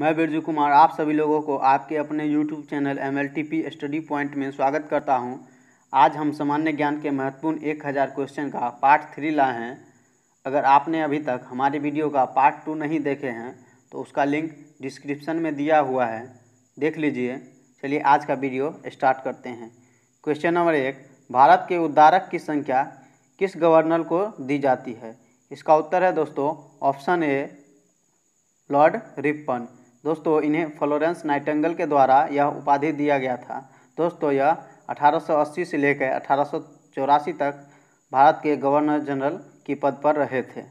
मैं बिरजू कुमार आप सभी लोगों को आपके अपने YouTube channel M study point में स्वागत करता हूं। आज हम सामान्य ज्ञान के महत्वपूर्ण एक हज़ार क्वेश्चन का पार्ट थ्री लाए हैं अगर आपने अभी तक हमारे वीडियो का पार्ट टू नहीं देखे हैं तो उसका लिंक डिस्क्रिप्शन में दिया हुआ है देख लीजिए चलिए आज का वीडियो स्टार्ट करते हैं क्वेश्चन नंबर एक भारत के उद्धारक की संख्या किस गवर्नर को दी जाती है इसका उत्तर है दोस्तों ऑप्शन ए लॉर्ड रिपन दोस्तों इन्हें फ्लोरेंस नाइटेंगल के द्वारा यह उपाधि दिया गया था दोस्तों यह 1880 से लेकर अठारह तक भारत के गवर्नर जनरल के पद पर रहे थे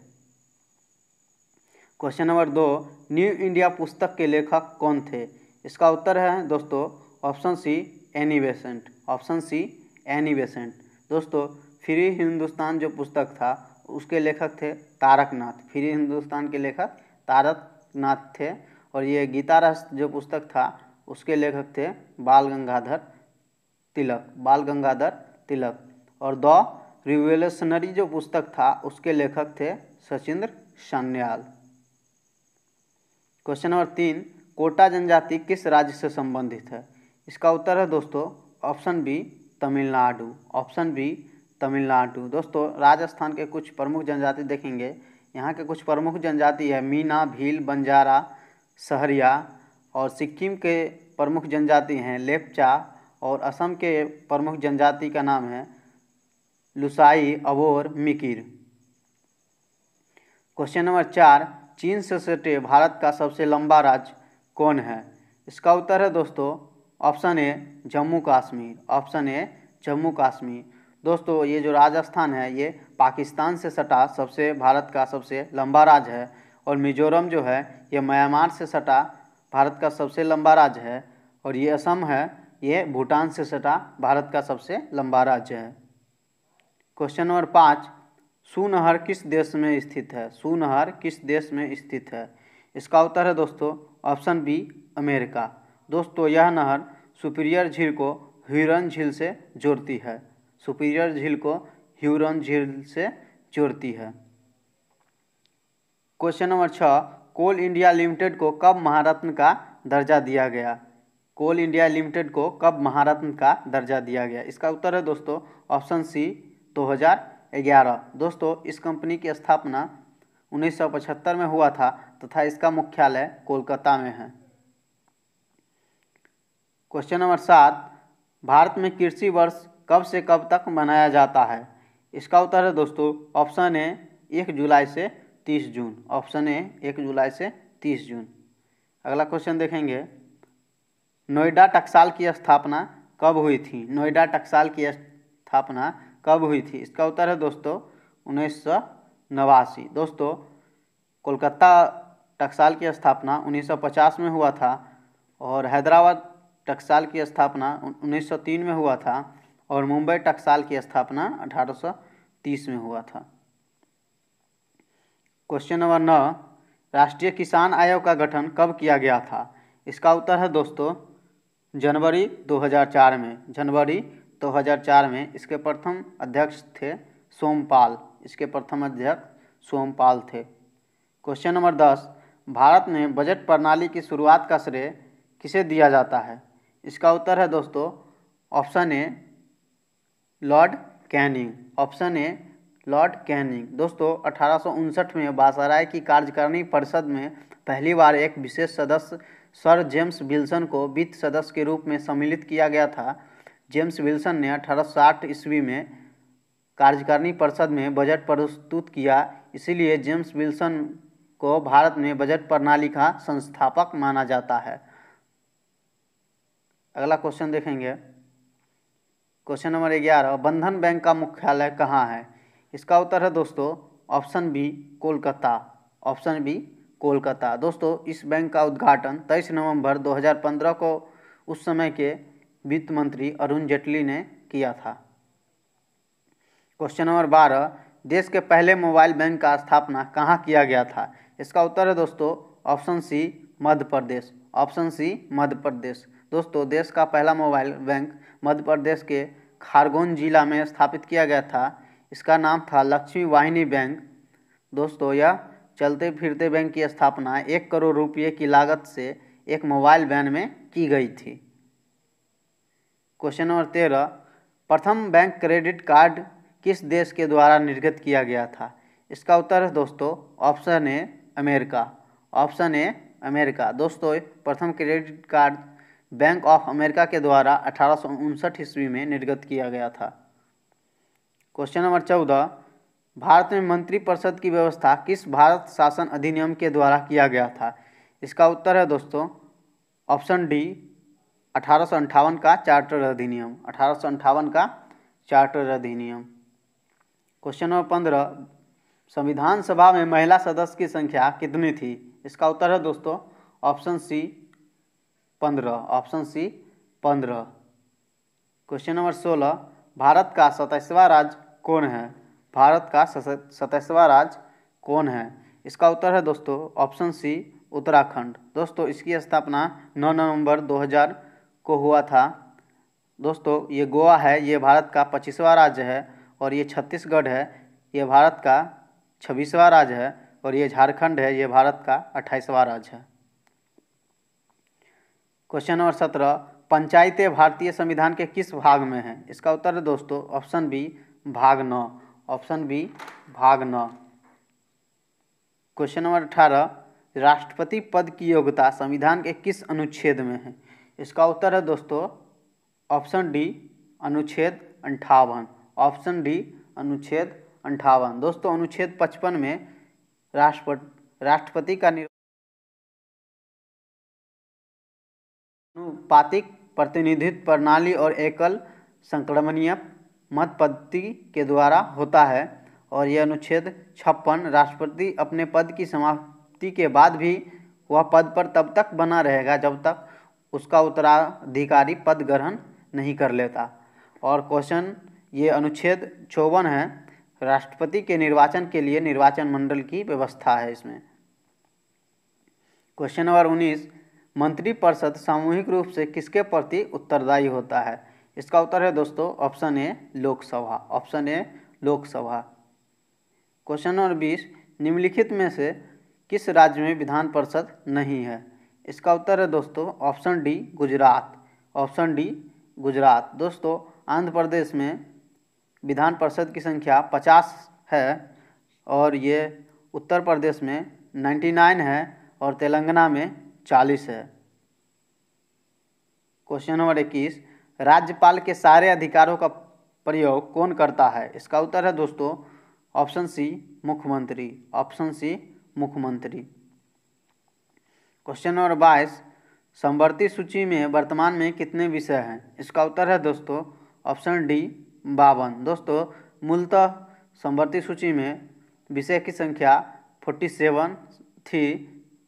क्वेश्चन नंबर दो न्यू इंडिया पुस्तक के लेखक कौन थे इसका उत्तर है दोस्तों option C Annie Besant option C Annie Besant दोस्तों फ्री हिंदुस्तान जो पुस्तक था उसके लेखक थे तारकनाथ फ्री हिंदुस्तान के लेखक तारकनाथ थे और ये गीता रस जो पुस्तक था उसके लेखक थे बाल गंगाधर तिलक बाल गंगाधर तिलक और द रिवोल्यूशनरी जो पुस्तक था उसके लेखक थे सचिंद्र सन्याल क्वेश्चन नंबर तीन कोटा जनजाति किस राज्य से संबंधित है इसका उत्तर है दोस्तों option B Tamil Nadu option B Tamil Nadu दोस्तों राजस्थान के कुछ प्रमुख जनजाति देखेंगे यहाँ के कुछ प्रमुख जनजाति है मीना भील बंजारा सहरिया और सिक्किम के प्रमुख जनजाति हैं लेपचा और असम के प्रमुख जनजाति का नाम है लुसाई अबोर मिकिर क्वेश्चन नंबर चार चीन से सटे भारत का सबसे लंबा राज्य कौन है इसका उत्तर है दोस्तों option A Jammu Kashmir option A Jammu Kashmir दोस्तों ये जो राजस्थान है ये पाकिस्तान से सटा सबसे भारत का सबसे लंबा राज्य है और मिजोरम जो है ये म्यांमार से सटा भारत का सबसे लंबा राज्य है और ये असम है ये भूटान से सटा भारत का सबसे लंबा राज्य है क्वेश्चन नंबर पाँच सुनहर किस देश में स्थित है सुनहर किस देश में स्थित है इसका उत्तर है दोस्तों ऑप्शन बी अमेरिका दोस्तों यह नहर सुपीरियर झील को ह्यूरन झील से जोड़ती है सुपीरियर झील को ह्यूरन झील से जोड़ती है क्वेश्चन नंबर छः कोल इंडिया लिमिटेड को कब महारत्न का दर्जा दिया गया कोल इंडिया लिमिटेड को कब महारत्न का दर्जा दिया गया इसका उत्तर है दोस्तों ऑप्शन सी 2011 दोस्तों इस कंपनी की स्थापना 1975 में हुआ था तथा इसका मुख्यालय कोलकाता में है क्वेश्चन नंबर सात भारत में कृषि वर्ष कब से कब तक मनाया जाता है इसका उत्तर है दोस्तों ऑप्शन ए एक जुलाई से तीस जून ऑप्शन ए एक जुलाई से तीस जून अगला क्वेश्चन देखेंगे नोएडा टकसाल की स्थापना कब हुई थी नोएडा टकसाल की स्थापना कब हुई थी इसका उत्तर है दोस्तों उन्नीस नवासी दोस्तों कोलकाता टकसाल की स्थापना 1950 में हुआ था और हैदराबाद टकसाल की स्थापना 1903 में हुआ था और मुंबई टकसाल की स्थापना 1830 में हुआ था क्वेश्चन नंबर नौ राष्ट्रीय किसान आयोग का गठन कब किया गया था इसका उत्तर है दोस्तों जनवरी 2004 में जनवरी 2004 में इसके प्रथम अध्यक्ष थे सोमपाल इसके प्रथम अध्यक्ष सोमपाल थे क्वेश्चन नंबर दस भारत में बजट प्रणाली की शुरुआत का श्रेय किसे दिया जाता है इसका उत्तर है दोस्तों option A Lord Canning option A Lord Canning दोस्तों अठारह में बासराय की कार्यकारिणी परिषद में पहली बार एक विशेष सदस्य सर जेम्स विल्सन को वित्त सदस्य के रूप में सम्मिलित किया गया था जेम्स विल्सन ने अठारह ईस्वी में कार्यकारिणी परिषद में बजट प्रस्तुत किया इसीलिए जेम्स विल्सन को भारत में बजट प्रणाली का संस्थापक माना जाता है अगला क्वेश्चन देखेंगे क्वेश्चन नंबर ग्यारह बंधन बैंक का मुख्यालय कहाँ है इसका उत्तर है दोस्तों option B Kolkata option B Kolkata दोस्तों इस बैंक का उद्घाटन 23 नवंबर 2015 को उस समय के वित्त मंत्री अरुण जेटली ने किया था क्वेश्चन नंबर बारह देश के पहले मोबाइल बैंक का स्थापना कहाँ किया गया था इसका उत्तर है दोस्तों ऑप्शन सी मध्य प्रदेश ऑप्शन सी मध्य प्रदेश दोस्तों देश का पहला मोबाइल बैंक मध्य प्रदेश के खारगोन जिला में स्थापित किया गया था इसका नाम था लक्ष्मी वाहिनी बैंक दोस्तों यह चलते फिरते बैंक की स्थापना एक करोड़ रुपये की लागत से एक मोबाइल वैन में की गई थी क्वेश्चन नंबर तेरह प्रथम बैंक क्रेडिट कार्ड किस देश के द्वारा निर्गत किया गया था इसका उत्तर है दोस्तों option A America option A America दोस्तों प्रथम credit card bank of America के द्वारा अठारह ईस्वी में निर्गत किया गया था क्वेश्चन नंबर चौदह भारत में मंत्रिपरिषद की व्यवस्था किस भारत शासन अधिनियम के द्वारा किया गया था इसका उत्तर है दोस्तों ऑप्शन डी अठारह का चार्टर अधिनियम अठारह का चार्टर अधिनियम क्वेश्चन नंबर पंद्रह संविधान सभा में महिला सदस्य की संख्या कितनी थी इसका उत्तर है दोस्तों ऑप्शन सी पंद्रह ऑप्शन सी पंद्रह क्वेश्चन नंबर सोलह भारत का सताइसवा राज्य कौन है भारत का सतसवा राज्य कौन है इसका उत्तर है दोस्तों ऑप्शन सी उत्तराखंड दोस्तों इसकी स्थापना 9 नवंबर 2000 को हुआ था दोस्तों ये गोवा है ये भारत का पच्चीसवा राज्य है और ये छत्तीसगढ़ है ये भारत का छब्बीसवा राज्य है और ये झारखंड है ये भारत का अट्ठाईसवा राज्य है क्वेश्चन नंबर सत्रह पंचायतें भारतीय संविधान के किस भाग में हैं इसका उत्तर है दोस्तों ऑप्शन बी भाग नौ ऑप्शन बी भाग नौ क्वेश्चन नंबर अठारह राष्ट्रपति पद की योग्यता संविधान के किस अनुच्छेद में है इसका उत्तर है दोस्तों ऑप्शन डी अनुच्छेद अंठावन ऑप्शन डी अनुच्छेद अंठावन दोस्तों अनुच्छेद पचपन में राष्ट्रपति राष्ट्रपति का अनुपातिक प्रतिनिधित्व प्रणाली और एकल संक्रमणीय मत पद्धति के द्वारा होता है और यह अनुच्छेद छप्पन राष्ट्रपति अपने पद की समाप्ति के बाद भी वह पद पर तब तक बना रहेगा जब तक उसका उत्तराधिकारी पद ग्रहण नहीं कर लेता और क्वेश्चन ये अनुच्छेद चौवन है राष्ट्रपति के निर्वाचन के लिए निर्वाचन मंडल की व्यवस्था है इसमें क्वेश्चन नंबर उन्नीस मंत्रिपरिषद सामूहिक रूप से किसके प्रति उत्तरदायी होता है इसका उत्तर है दोस्तों option A Lok Sabha option A Lok Sabha question number बीस निम्नलिखित में से किस राज्य में विधान परिषद नहीं है इसका उत्तर है दोस्तों option D Gujarat option D Gujarat दोस्तों आंध्र प्रदेश में विधान परिषद की संख्या पचास है और ये उत्तर प्रदेश में नाइन्टी नाइन है और तेलंगाना में चालीस है क्वेश्चन नंबर इक्कीस राज्यपाल के सारे अधिकारों का प्रयोग कौन करता है इसका उत्तर है दोस्तों ऑप्शन सी मुख्यमंत्री ऑप्शन सी मुख्यमंत्री क्वेश्चन नंबर बाईस संवर्ती सूची में वर्तमान में कितने विषय हैं इसका उत्तर है दोस्तों ऑप्शन डी बावन दोस्तों मूलतः संवर्ती सूची में विषय की संख्या फोर्टी सेवन थी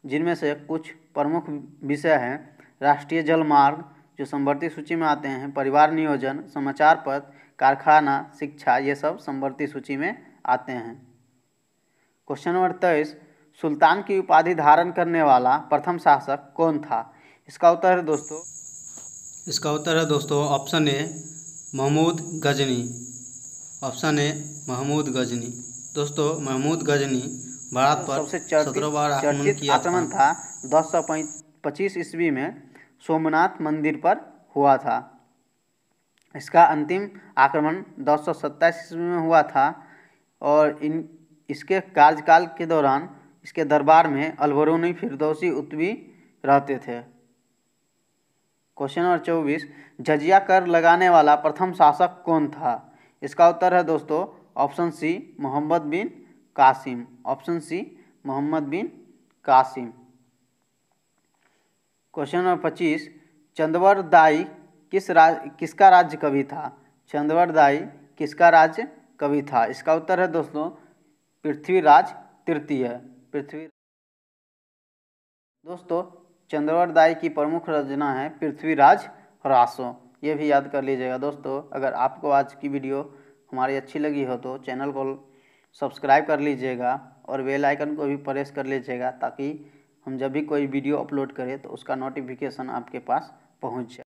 जिनमें से कुछ प्रमुख विषय हैं राष्ट्रीय जलमार्ग जो संवर्ती सूची में आते हैं परिवार नियोजन समाचार पत्र कारखाना शिक्षा ये सब संवर्ती सूची में आते हैं क्वेश्चन नंबर तेईस सुल्तान की उपाधि धारण करने वाला प्रथम शासक कौन था इसका उत्तर है दोस्तों इसका उत्तर है दोस्तों option A Mahmud Ghazni option A Mahmud Ghazni दोस्तों महमूद गजनी भारत पर सबसे चर्चित आक्रमण था दस सौ पच्चीस ईस्वी में सोमनाथ मंदिर पर हुआ था इसका अंतिम आक्रमण दस सौ सत्ताईस ईस्वी में हुआ था और इन इसके कार्यकाल के दौरान इसके दरबार में अलबरूनी फिरदौसी उत्वी रहते थे क्वेश्चन नंबर चौबीस जजिया कर लगाने वाला प्रथम शासक कौन था इसका उत्तर है दोस्तों option C Mohammad bin Qasim option C Mohammad bin Qasim question number पच्चीस चंदवर दाई किस राज किसका राज्य कवि था चंदवर दाई किसका राज्य कवि था इसका उत्तर है दोस्तों पृथ्वीराज तृतीय पृथ्वी दोस्तों चंद्रवर दाई की प्रमुख रचना है पृथ्वीराज रासो ये भी याद कर लीजिएगा दोस्तों अगर आपको आज की वीडियो हमारी अच्छी लगी हो तो चैनल को सब्सक्राइब कर लीजिएगा और बेल आइकन को भी प्रेस कर लीजिएगा ताकि हम जब भी कोई वीडियो अपलोड करें तो उसका नोटिफिकेशन आपके पास पहुँच जाए